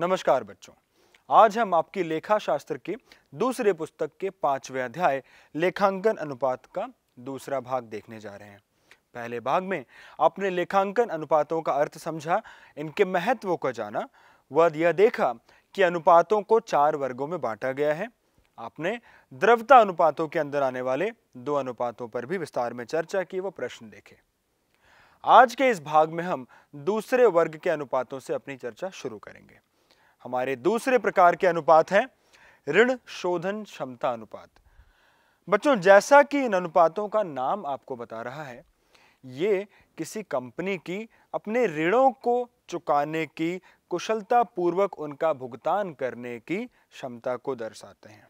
नमस्कार बच्चों आज हम आपकी लेखा शास्त्र के दूसरे पुस्तक के पांचवें अध्याय लेखांकन अनुपात का दूसरा भाग देखने जा रहे हैं पहले भाग में आपने लेखांकन अनुपातों का अर्थ समझा इनके महत्व को जाना व यह देखा कि अनुपातों को चार वर्गों में बांटा गया है आपने द्रवता अनुपातों के अंदर आने वाले दो अनुपातों पर भी विस्तार में चर्चा की व प्रश्न देखे आज के इस भाग में हम दूसरे वर्ग के अनुपातों से अपनी चर्चा शुरू करेंगे हमारे दूसरे प्रकार के अनुपात हैं ऋण शोधन क्षमता अनुपात बच्चों जैसा कि इन अनुपातों का नाम आपको बता रहा है ये किसी कंपनी की अपने ऋणों को चुकाने की कुशलता पूर्वक उनका भुगतान करने की क्षमता को दर्शाते हैं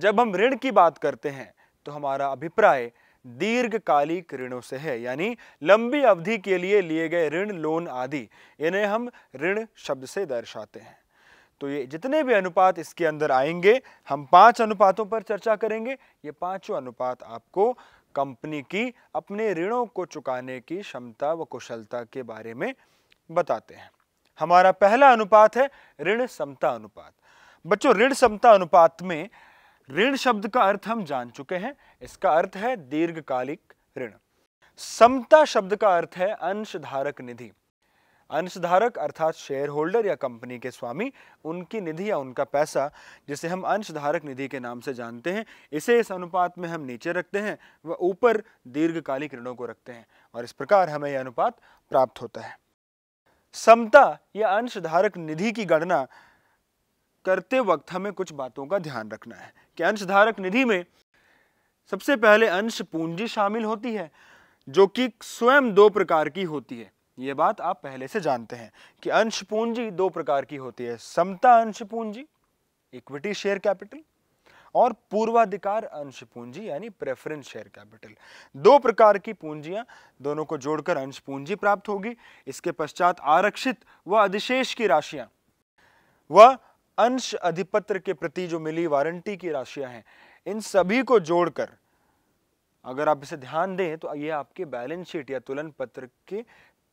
जब हम ऋण की बात करते हैं तो हमारा अभिप्राय दीर्घकालिक ऋणों से है यानी लंबी अवधि के लिए लिए गए ऋण लोन आदि इन्हें हम ऋण शब्द से दर्शाते हैं तो ये जितने भी अनुपात इसके अंदर आएंगे हम पांच अनुपातों पर चर्चा करेंगे ये पांचों अनुपात आपको कंपनी की अपने ऋणों को चुकाने की क्षमता व कुशलता के बारे में बताते हैं हमारा पहला अनुपात है ऋण समता अनुपात बच्चों ऋण समता अनुपात में ऋण शब्द का अर्थ हम जान चुके हैं इसका अर्थ है दीर्घकालिक ऋण समता शब्द का अर्थ है अंशधारक निधि अंशधारक अर्थात शेयर होल्डर या कंपनी के स्वामी उनकी निधि या उनका पैसा जिसे हम अंशधारक निधि के नाम से जानते हैं इसे इस अनुपात में हम नीचे रखते हैं व ऊपर दीर्घकालिक ऋणों को रखते हैं और इस प्रकार हमें यह अनुपात प्राप्त होता है समता या अंशधारक निधि की गणना करते वक्त हमें कुछ बातों का ध्यान रखना है कि अंशधारक निधि में सबसे पहले अंश पूंजी शामिल होती है जो कि स्वयं दो प्रकार की होती है ये बात आप पहले से जानते हैं कि अंश पूंजी दो प्रकार की होती है समता अंश पूंजी इक्विटी शेयर कैपिटल और पूर्वाधिकार अंश पूंजी यानी प्रेफरेंस शेयर कैपिटल दो प्रकार की पूंजियां दोनों को जोड़कर अंश पूंजी प्राप्त होगी इसके पश्चात आरक्षित व अधिशेष की राशियां वह अंश अधिपत्र के प्रति जो मिली वारंटी की राशियां हैं इन सभी को जोड़कर अगर आप इसे ध्यान दें तो ये आपके बैलेंस शीट या तुलन पत्र के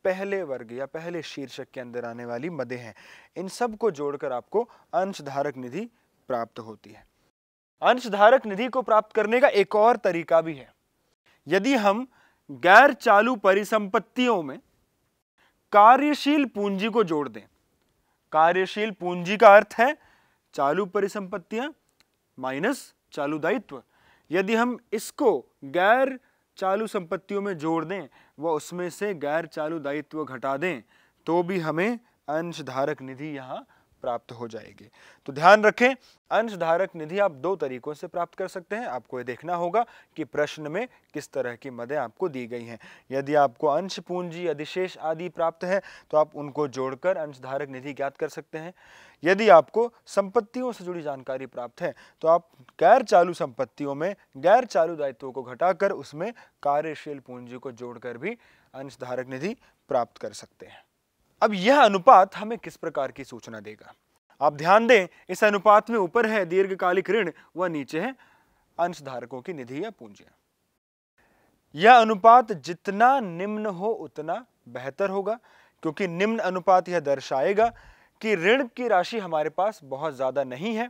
पहले वर्ग या पहले शीर्षक के अंदर आने वाली मदे हैं इन सब को जोड़कर आपको अंशधारक निधि प्राप्त होती है अंशधारक निधि को प्राप्त करने का एक और तरीका भी है यदि हम गैर चालू परिसंपत्तियों में कार्यशील पूंजी को जोड़ दें कार्यशील पूंजी का अर्थ है चालू परिसंपत्तियां माइनस चालू दायित्व यदि हम इसको गैर चालू संपत्तियों में जोड़ दें व उसमें से गैर चालू दायित्व घटा दें तो भी हमें अंशधारक निधि यहाँ प्राप्त हो जाएगी तो ध्यान रखें अंशधारक निधि आप दो तरीकों से प्राप्त कर सकते हैं आपको ये देखना होगा कि प्रश्न में किस तरह की मदें आपको दी गई हैं यदि आपको अंश पूंजी अधिशेष आदि प्राप्त है तो आप उनको जोड़कर अंशधारक निधि ज्ञात कर सकते हैं यदि आपको संपत्तियों से जुड़ी जानकारी प्राप्त है तो आप गैर चालू संपत्तियों में गैर चालू दायित्वों को घटाकर उसमें कार्यशील पूंजी को जोड़कर भी अंशधारक निधि प्राप्त कर सकते हैं अब यह अनुपात हमें किस प्रकार की सूचना देगा आप ध्यान दें इस अनुपात में ऊपर है दीर्घकालिक ऋण व नीचे है अंशधारकों की निधि या पूंजी यह अनुपात जितना निम्न हो उतना बेहतर होगा क्योंकि निम्न अनुपात यह दर्शाएगा कि ऋण की राशि हमारे पास बहुत ज़्यादा नहीं है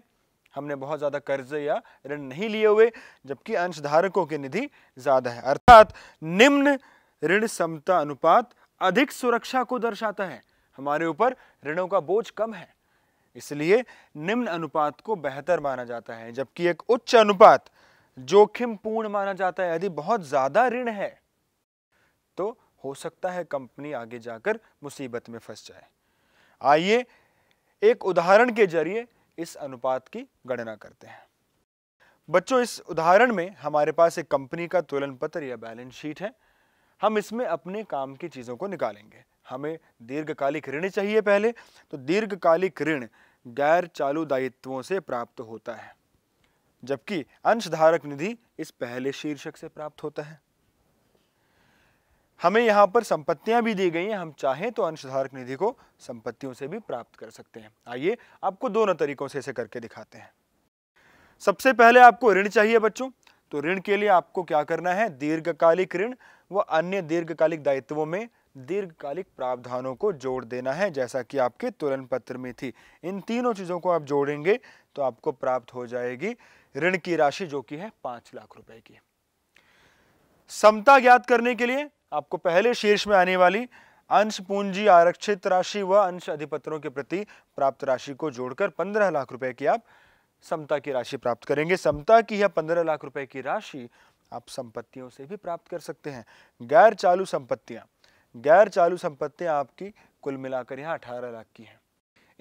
हमने बहुत ज़्यादा कर्ज या ऋण नहीं लिए हुए जबकि अंशधारकों की निधि ज़्यादा है अर्थात निम्न ऋण समता अनुपात अधिक सुरक्षा को दर्शाता है हमारे ऊपर ऋणों का बोझ कम है इसलिए निम्न अनुपात को बेहतर माना जाता है जबकि एक उच्च अनुपात जोखिम पूर्ण माना जाता है यदि बहुत ज्यादा ऋण है तो हो सकता है कंपनी आगे जाकर मुसीबत में फंस जाए आइए एक उदाहरण के जरिए इस अनुपात की गणना करते हैं बच्चों इस उदाहरण में हमारे पास एक कंपनी का तुलन पत्र या बैलेंस शीट है हम इसमें अपने काम की चीज़ों को निकालेंगे हमें दीर्घकालिक ऋण चाहिए पहले तो दीर्घकालिक ऋण गैर चालू दायित्वों से प्राप्त होता है जबकि अंशधारक निधि इस पहले शीर्षक से प्राप्त होता है हमें यहाँ पर संपत्तियां भी दी गई हैं हम चाहें तो अंशधारक निधि को संपत्तियों से भी प्राप्त कर सकते हैं आइए आपको दोनों तरीकों से इसे करके दिखाते हैं सबसे पहले आपको ऋण चाहिए बच्चों तो ऋण के लिए आपको क्या करना है दीर्घकालिक ऋण व अन्य दीर्घकालिक दायित्वों में दीर्घकालिक प्रावधानों को जोड़ देना है जैसा कि आपके तुलन पत्र में थी इन तीनों चीज़ों को आप जोड़ेंगे तो आपको प्राप्त हो जाएगी ऋण की राशि जो कि है पाँच लाख रुपए की समता ज्ञात करने के लिए आपको पहले शीर्ष में आने वाली अंश पूंजी आरक्षित राशि व अंश अधिपत्रों के प्रति प्राप्त राशि को जोड़कर पंद्रह लाख रुपए की आप समता की राशि प्राप्त करेंगे समता की यह पंद्रह लाख रुपए की राशि आप संपत्तियों से भी प्राप्त कर सकते हैं गैर चालू संपत्तियां गैर चालू संपत्तियां आपकी कुल मिलाकर यहाँ अठारह लाख की हैं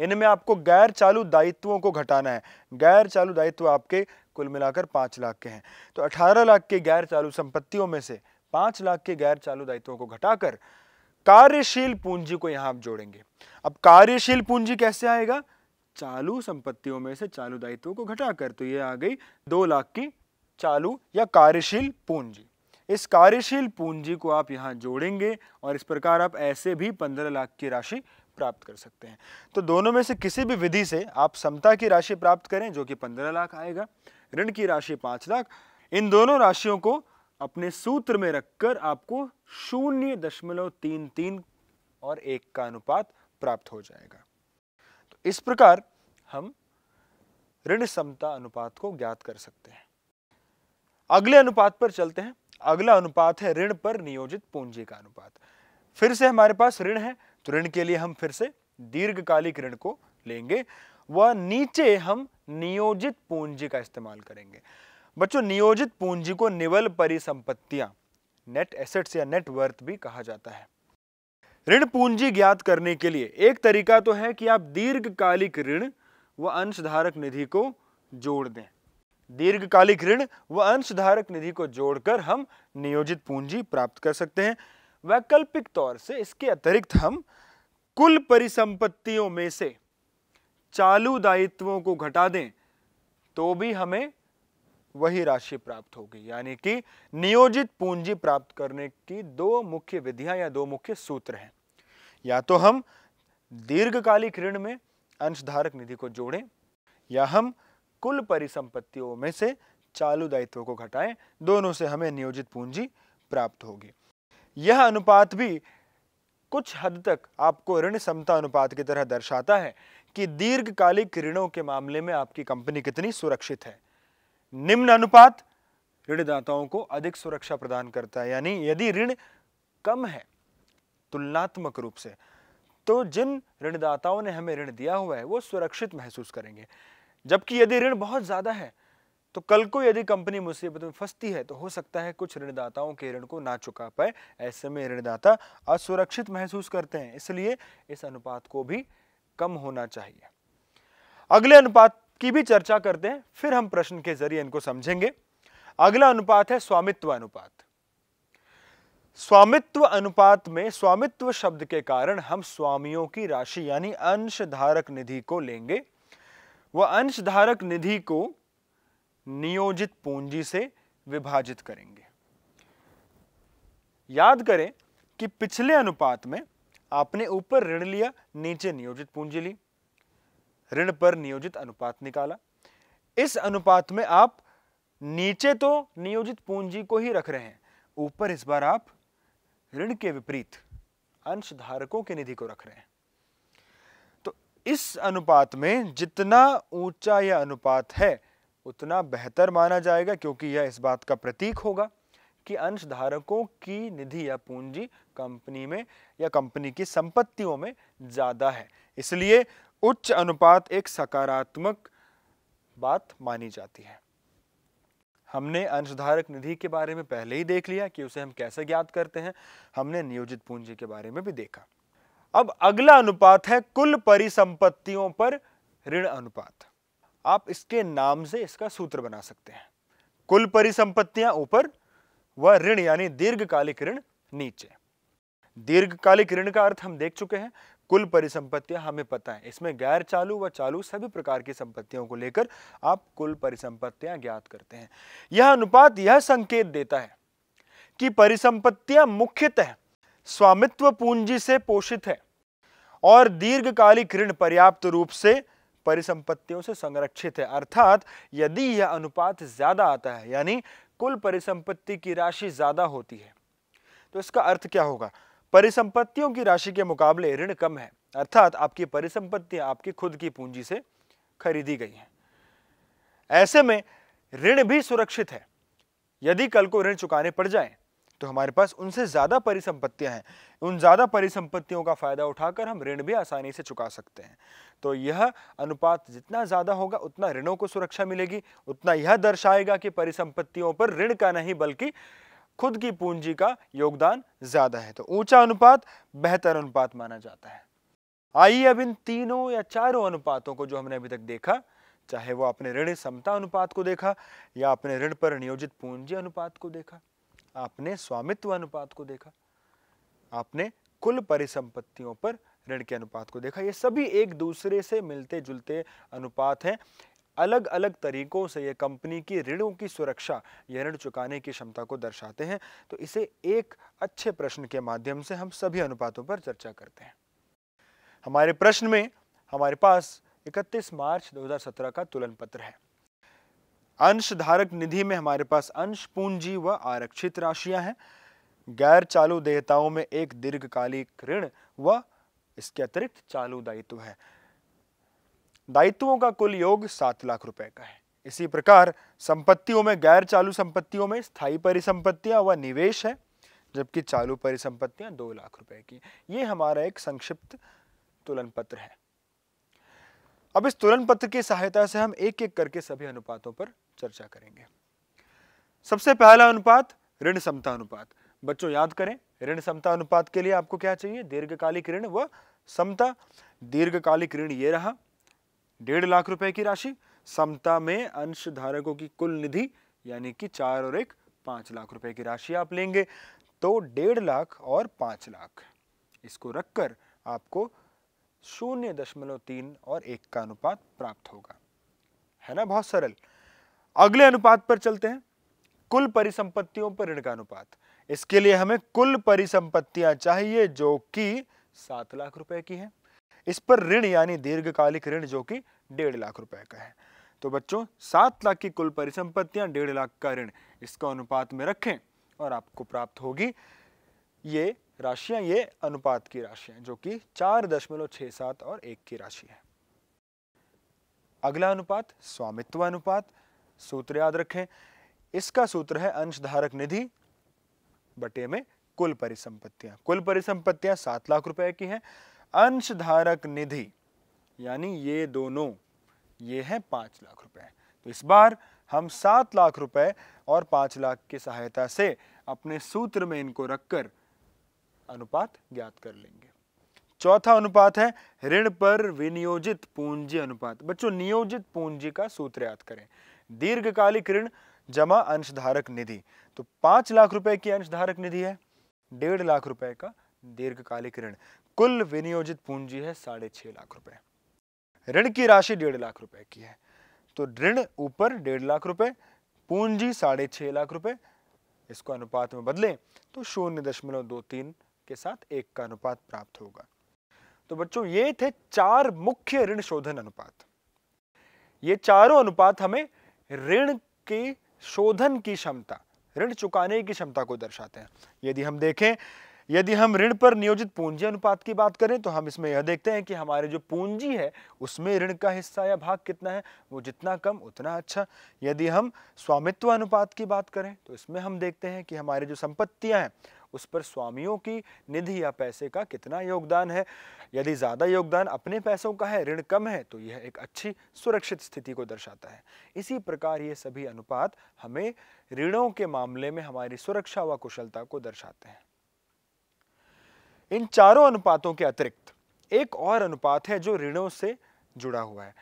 इनमें आपको गैर चालू दायित्वों को घटाना है गैर चालू दायित्व आपके कुल मिलाकर पांच लाख के हैं तो अठारह लाख के गैर चालू संपत्तियों में से पांच लाख के गैर चालू दायित्वों को घटाकर कार्यशील पूंजी को यहां आप जोड़ेंगे अब कार्यशील पूंजी कैसे आएगा चालू संपत्तियों में से चालू दायित्वों को घटाकर तो ये आ गई दो लाख की चालू या कार्यशील पूंजी इस कार्यशील पूंजी को आप यहाँ जोड़ेंगे और इस प्रकार आप ऐसे भी पंद्रह लाख की राशि प्राप्त कर सकते हैं तो दोनों में से किसी भी विधि से आप समता की राशि प्राप्त करें जो कि पंद्रह लाख आएगा ऋण की राशि पाँच लाख इन दोनों राशियों को अपने सूत्र में रखकर आपको शून्य दशमलव तीन तीन और एक का अनुपात प्राप्त हो जाएगा तो इस प्रकार हम ऋण समता अनुपात को ज्ञात कर सकते हैं अगले अनुपात पर चलते हैं अगला अनुपात है ऋण पर नियोजित पूंजी का अनुपात फिर से हमारे पास ऋण है तो ऋण के लिए हम फिर से दीर्घकालिक ऋण को लेंगे वह नीचे हम नियोजित पूंजी का इस्तेमाल करेंगे बच्चों नियोजित पूंजी को निवल परिसंपत्तियां नेट एसेट्स या नेट वर्थ भी कहा जाता है ऋण पूंजी ज्ञात करने के लिए एक तरीका तो है कि आप दीर्घकालिक ऋण व अंशधारक निधि को जोड़ दें दीर्घकालिक ऋण व अंशधारक निधि को जोड़कर हम नियोजित पूंजी प्राप्त कर सकते हैं वैकल्पिक तौर से इसके अतिरिक्त हम कुल परिसंपत्तियों में से चालू दायित्वों को घटा दें तो भी हमें वही राशि प्राप्त होगी यानी कि नियोजित पूंजी प्राप्त करने की दो मुख्य विधियां या दो मुख्य सूत्र हैं या तो हम दीर्घकालिक ऋण में अंशधारक निधि को जोड़ें या हम कुल परिसंपत्तियों में से चालू दायित्वों को घटाएं दोनों से हमें नियोजित पूंजी प्राप्त होगी यह अनुपात भी कुछ हद तक आपको ऋण समता अनुपात की तरह दर्शाता है कि दीर्घकालिक ऋणों के मामले में आपकी कंपनी कितनी सुरक्षित है निम्न अनुपात ऋणदाताओं को अधिक सुरक्षा प्रदान करता है यानी यदि ऋण कम है तुलनात्मक रूप से तो जिन ऋणदाताओं ने हमें ऋण दिया हुआ है वो सुरक्षित महसूस करेंगे जबकि यदि ऋण बहुत ज़्यादा है तो कल को यदि कंपनी मुसीबत में फंसती है तो हो सकता है कुछ ऋणदाताओं के ऋण को ना चुका पाए ऐसे में ऋणदाता असुरक्षित महसूस करते हैं इसलिए इस अनुपात को भी कम होना चाहिए अगले अनुपात की भी चर्चा करते हैं फिर हम प्रश्न के जरिए इनको समझेंगे अगला अनुपात है स्वामित्व अनुपात स्वामित्व अनुपात में स्वामित्व शब्द के कारण हम स्वामियों की राशि यानी अंशधारक निधि को लेंगे व अंशधारक निधि को नियोजित पूंजी से विभाजित करेंगे याद करें कि पिछले अनुपात में आपने ऊपर ऋण लिया नीचे नियोजित पूंजी ली ऋण पर नियोजित अनुपात निकाला इस अनुपात में आप नीचे तो नियोजित पूंजी को ही रख रहे हैं ऊपर इस बार आप ऋण के विपरीत अंशधारकों के निधि को रख रहे हैं इस अनुपात में जितना ऊंचा यह अनुपात है उतना बेहतर माना जाएगा क्योंकि यह इस बात का प्रतीक होगा कि अंशधारकों की निधि या पूंजी कंपनी में या कंपनी की संपत्तियों में ज़्यादा है इसलिए उच्च अनुपात एक सकारात्मक बात मानी जाती है हमने अंशधारक निधि के बारे में पहले ही देख लिया कि उसे हम कैसे ज्ञात करते हैं हमने नियोजित पूंजी के बारे में भी देखा अब अगला अनुपात है कुल परिसंपत्तियों पर ऋण अनुपात आप इसके नाम से इसका सूत्र बना सकते हैं कुल परिसंपत्तियां ऊपर व ऋण यानी दीर्घकालिक ऋण नीचे दीर्घकालिक ऋण का अर्थ हम देख चुके हैं कुल परिसंपत्तियां हमें पता है इसमें गैर चालू व चालू सभी प्रकार की संपत्तियों को लेकर आप कुल परिसंपत्तियां ज्ञात करते हैं यह अनुपात यह संकेत देता है कि परिसंपत्तियां मुख्यतः स्वामित्व पूंजी से पोषित है और दीर्घकालिक ऋण पर्याप्त रूप से परिसंपत्तियों से संरक्षित है अर्थात यदि यह अनुपात ज्यादा आता है यानी कुल परिसंपत्ति की राशि ज्यादा होती है तो इसका अर्थ क्या होगा परिसंपत्तियों की राशि के मुकाबले ऋण कम है अर्थात आपकी परिसंपत्तियां आपकी खुद की पूंजी से खरीदी गई हैं ऐसे में ऋण भी सुरक्षित है यदि कल को ऋण चुकाने पड़ जाए तो हमारे पास उनसे ज़्यादा परिसंपत्तियां हैं उन ज़्यादा परिसंपत्तियों का फ़ायदा उठाकर हम ऋण भी आसानी से चुका सकते हैं तो यह अनुपात जितना ज़्यादा होगा उतना ऋणों को सुरक्षा मिलेगी उतना यह दर्शाएगा कि परिसंपत्तियों पर ऋण का नहीं बल्कि खुद की पूंजी का योगदान ज़्यादा है तो ऊंचा अनुपात बेहतर अनुपात माना जाता है आइए अब इन तीनों या चारों अनुपातों को जो हमने अभी तक देखा चाहे वो अपने ऋण समता अनुपात को देखा या अपने ऋण पर नियोजित पूंजी अनुपात को देखा आपने स्वामित्व अनुपात को देखा आपने कुल परिसंपत्तियों पर ऋण के अनुपात को देखा ये सभी एक दूसरे से मिलते जुलते अनुपात हैं अलग अलग तरीकों से ये कंपनी की ऋणों की सुरक्षा या ऋण चुकाने की क्षमता को दर्शाते हैं तो इसे एक अच्छे प्रश्न के माध्यम से हम सभी अनुपातों पर चर्चा करते हैं हमारे प्रश्न में हमारे पास 31 मार्च 2017 का तुलन पत्र है अंशधारक निधि में हमारे पास अंश पूंजी व आरक्षित राशियां हैं गैर चालू देयताओं में एक दीर्घकालिक ऋण व इसके अतिरिक्त चालू दायित्व है दायित्वों का कुल योग सात लाख रुपए का है इसी प्रकार संपत्तियों में गैर चालू संपत्तियों में स्थायी परिसंपत्तियां व निवेश है जबकि चालू परिसंपत्तियां दो लाख रुपए की ये हमारा एक संक्षिप्त तुलन पत्र है अब इस तुलन पत्र की सहायता से हम एक एक करके सभी अनुपातों पर चर्चा करेंगे सबसे पहला अनुपात ऋण समता अनुपात बच्चों याद करें ऋण समता अनुपात के लिए आपको क्या चाहिए दीर्घकालिक ऋण व समता दीर्घकालिक ऋण ये रहा डेढ़ लाख रुपए की राशि समता में अंशधारकों की कुल निधि यानी कि चार और एक पांच लाख रुपए की राशि आप लेंगे तो डेढ़ लाख और पांच लाख इसको रखकर आपको शून्य दशमलव तीन और एक का अनुपात प्राप्त होगा है ना बहुत सरल अगले अनुपात पर चलते हैं कुल परिसंपत्तियों पर ऋण का अनुपात इसके लिए हमें कुल परिसंपत्तियां चाहिए जो कि सात लाख रुपए की है इस पर ऋण यानी दीर्घकालिक ऋण जो कि डेढ़ लाख रुपए का है तो बच्चों सात लाख की कुल परिसंपत्तियां डेढ़ लाख का ऋण इसका अनुपात में रखें और आपको प्राप्त होगी ये राशियां ये अनुपात की राशियां जो कि चार दशमलव छह सात और एक की राशि है अगला अनुपात स्वामित्व अनुपात सूत्र याद रखें इसका सूत्र है अंशधारक निधि बटे में कुल परिसंपत्तियां कुल परिसंपत्तियां सात लाख रुपए की हैं अंशधारक निधि यानी ये दोनों ये है पांच लाख रुपए तो इस बार हम सात लाख रुपए और पांच लाख की सहायता से अपने सूत्र में इनको रखकर अनुपात ज्ञात कर लेंगे चौथा अनुपात है ऋण पर विनियोजित पूंजी अनुपात बच्चों नियोजित पूंजी का सूत्र याद करें दीर्घकालिक ऋण जमा अंशधारक निधि तो पांच लाख रुपए की अंशधारक निधि है डेढ़ लाख रुपए का दीर्घकालिक ऋण कुल विनियोजित पूंजी है साढ़े छह लाख रुपए ऋण की राशि डेढ़ लाख रुपए की है तो ऋण ऊपर डेढ़ लाख रुपए पूंजी साढ़े छह लाख रुपए इसको अनुपात में बदलें तो शून्य दशमलव दो तीन के साथ एक का अनुपात प्राप्त होगा तो बच्चों ये थे चार मुख्य ऋण शोधन अनुपात ये चारों अनुपात हमें ऋण की शोधन की क्षमता ऋण चुकाने की क्षमता को दर्शाते हैं यदि हम देखें यदि हम ऋण पर नियोजित पूंजी अनुपात की बात करें तो हम इसमें यह देखते हैं कि हमारे जो पूंजी है उसमें ऋण का हिस्सा या भाग कितना है वो जितना कम उतना अच्छा यदि हम स्वामित्व अनुपात की बात करें तो इसमें हम देखते हैं कि हमारे जो संपत्तियां हैं उस पर स्वामियों की निधि या पैसे का कितना योगदान है यदि ज़्यादा योगदान अपने पैसों का है ऋण कम है तो यह एक अच्छी सुरक्षित स्थिति को दर्शाता है इसी प्रकार ये सभी अनुपात हमें ऋणों के मामले में हमारी सुरक्षा व कुशलता को दर्शाते हैं इन चारों अनुपातों के अतिरिक्त एक और अनुपात है जो ऋणों से जुड़ा हुआ है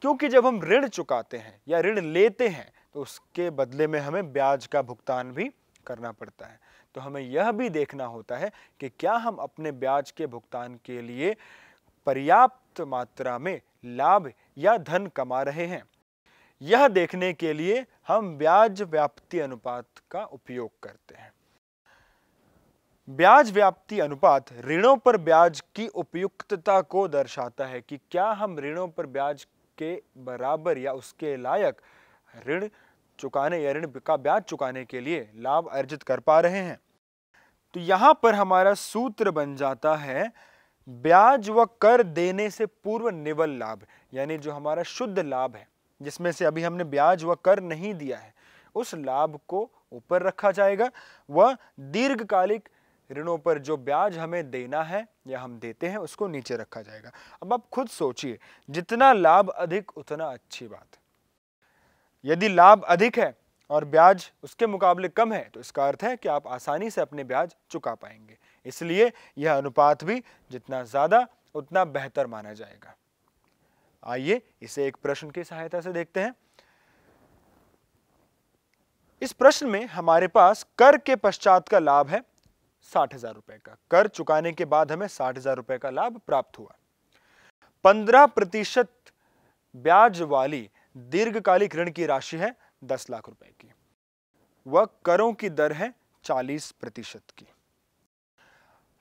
क्योंकि जब हम ऋण चुकाते हैं या ऋण लेते हैं तो उसके बदले में हमें ब्याज का भुगतान भी करना पड़ता है तो हमें यह भी देखना होता है कि क्या हम अपने ब्याज के भुगतान के लिए पर्याप्त मात्रा में लाभ या धन कमा रहे हैं यह देखने के लिए हम ब्याज व्याप्ति अनुपात का उपयोग करते हैं ब्याज व्याप्ति अनुपात ऋणों पर ब्याज की उपयुक्तता को दर्शाता है कि क्या हम ऋणों पर ब्याज के बराबर या उसके लायक ऋण चुकाने या ऋण का ब्याज चुकाने के लिए लाभ अर्जित कर पा रहे हैं तो यहाँ पर हमारा सूत्र बन जाता है ब्याज व कर देने से पूर्व निवल लाभ यानी जो हमारा शुद्ध लाभ है जिसमें से अभी हमने ब्याज व कर नहीं दिया है उस लाभ को ऊपर रखा जाएगा व दीर्घकालिक ऋणों पर जो ब्याज हमें देना है या हम देते हैं उसको नीचे रखा जाएगा अब आप खुद सोचिए जितना लाभ अधिक उतना अच्छी बात यदि लाभ अधिक है और ब्याज उसके मुकाबले कम है तो इसका अर्थ है कि आप आसानी से अपने ब्याज चुका पाएंगे इसलिए यह अनुपात भी जितना ज़्यादा उतना बेहतर माना जाएगा आइए इसे एक प्रश्न की सहायता से देखते हैं इस प्रश्न में हमारे पास कर के पश्चात का लाभ है साठ हजार रुपए का कर चुकाने के बाद हमें साठ हजार रुपए का लाभ प्राप्त हुआ पंद्रह प्रतिशत ब्याज वाली दीर्घकालिक ऋण की राशि है दस लाख रुपए की वह करों की दर है चालीस प्रतिशत की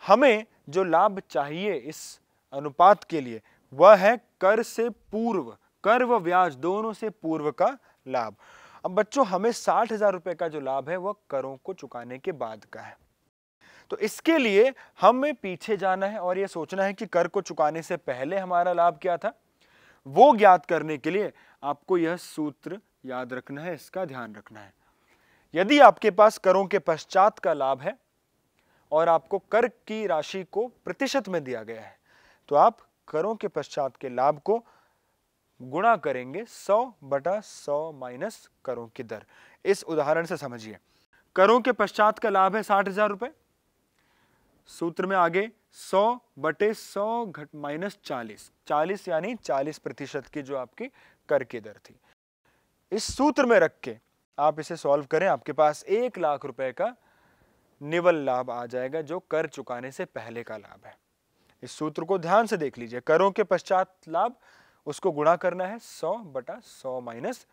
हमें जो लाभ चाहिए इस अनुपात के लिए वह है कर से पूर्व कर व ब्याज दोनों से पूर्व का लाभ अब बच्चों हमें साठ हजार रुपए का जो लाभ है वह करों को चुकाने के बाद का है तो इसके लिए हमें पीछे जाना है और यह सोचना है कि कर को चुकाने से पहले हमारा लाभ क्या था वो ज्ञात करने के लिए आपको यह सूत्र याद रखना है इसका ध्यान रखना है यदि आपके पास करों के पश्चात का लाभ है और आपको कर की राशि को प्रतिशत में दिया गया है तो आप करों के पश्चात के लाभ को गुणा करेंगे 100 बटा 100 माइनस करों की दर इस उदाहरण से समझिए करों के पश्चात का लाभ है साठ हजार रुपए सूत्र में आगे 100 बटे 100 घट माइनस चालीस चालीस यानी 40 प्रतिशत की जो आपकी कर दर थी इस सूत्र में रख के आप इसे सॉल्व करें आपके पास एक लाख रुपए का निवल लाभ आ जाएगा जो कर चुकाने से पहले का लाभ है इस सूत्र को ध्यान से देख लीजिए करों के पश्चात लाभ उसको गुणा करना है सौ बटा सौ माइनस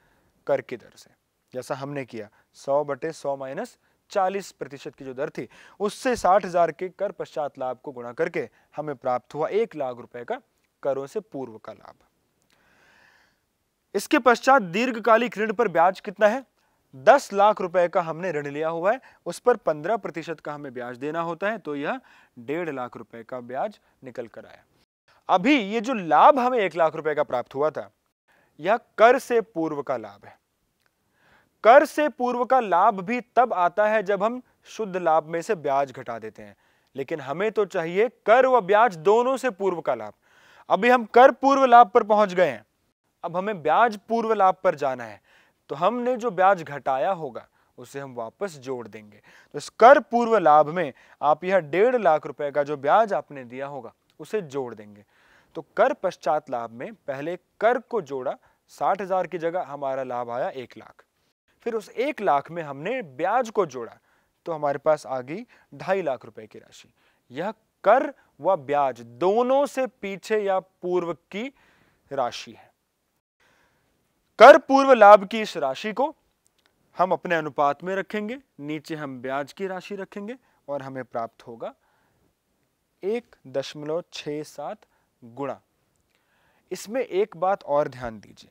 कर की दर से जैसा हमने किया सौ बटे सौ माइनस चालीस प्रतिशत की जो दर थी उससे साठ हजार के कर पश्चात लाभ को गुणा करके हमें प्राप्त हुआ एक लाख रुपए का करों से पूर्व का लाभ इसके पश्चात दीर्घकालिक ऋण पर ब्याज कितना है दस लाख रुपए का हमने ऋण लिया हुआ है उस पर पंद्रह प्रतिशत का हमें ब्याज देना होता है तो यह डेढ़ लाख रुपए का ब्याज निकल कर आया अभी ये जो लाभ हमें एक लाख रुपए का प्राप्त हुआ था यह कर से पूर्व का लाभ है कर से पूर्व का लाभ भी तब आता है जब हम शुद्ध लाभ में से ब्याज घटा देते हैं लेकिन हमें तो चाहिए कर व ब्याज दोनों से पूर्व का लाभ अभी हम कर पूर्व लाभ पर पहुंच गए हैं अब हमें ब्याज पूर्व लाभ पर जाना है तो हमने जो ब्याज घटाया होगा उसे हम वापस जोड़ देंगे तो इस कर पूर्व लाभ में आप यह डेढ़ लाख रुपए का जो ब्याज आपने दिया होगा उसे जोड़ देंगे तो कर पश्चात लाभ में पहले कर को जोड़ा साठ हजार की जगह हमारा लाभ आया एक लाख फिर उस एक लाख में हमने ब्याज को जोड़ा तो हमारे पास आ गई ढाई लाख रुपए की राशि यह कर व ब्याज दोनों से पीछे या पूर्व की राशि है कर पूर्व लाभ की इस राशि को हम अपने अनुपात में रखेंगे नीचे हम ब्याज की राशि रखेंगे और हमें प्राप्त होगा एक दशमलव छ सात गुणा इसमें एक बात और ध्यान दीजिए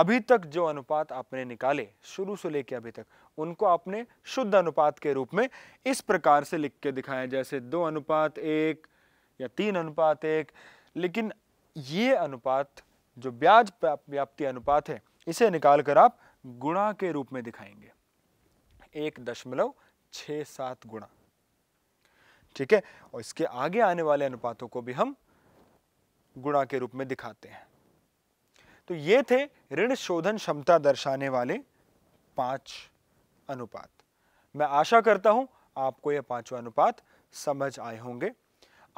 अभी तक जो अनुपात आपने निकाले शुरू से लेकर अभी तक उनको आपने शुद्ध अनुपात के रूप में इस प्रकार से लिख के दिखाया जैसे दो अनुपात एक या तीन अनुपात एक लेकिन ये अनुपात जो ब्याज व्याप्ति अनुपात है इसे निकालकर आप गुणा के रूप में दिखाएंगे एक दशमलव छ सात गुणा ठीक है और इसके आगे आने वाले अनुपातों को भी हम गुणा के रूप में दिखाते हैं तो ये थे ऋण शोधन क्षमता दर्शाने वाले पांच अनुपात मैं आशा करता हूं आपको ये पांचों अनुपात समझ आए होंगे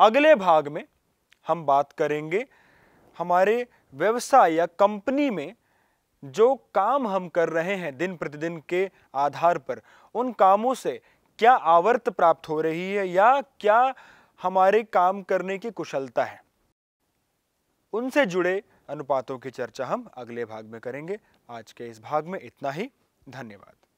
अगले भाग में हम बात करेंगे हमारे व्यवसाय या कंपनी में जो काम हम कर रहे हैं दिन प्रतिदिन के आधार पर उन कामों से क्या आवर्त प्राप्त हो रही है या क्या हमारे काम करने की कुशलता है उनसे जुड़े अनुपातों की चर्चा हम अगले भाग में करेंगे आज के इस भाग में इतना ही धन्यवाद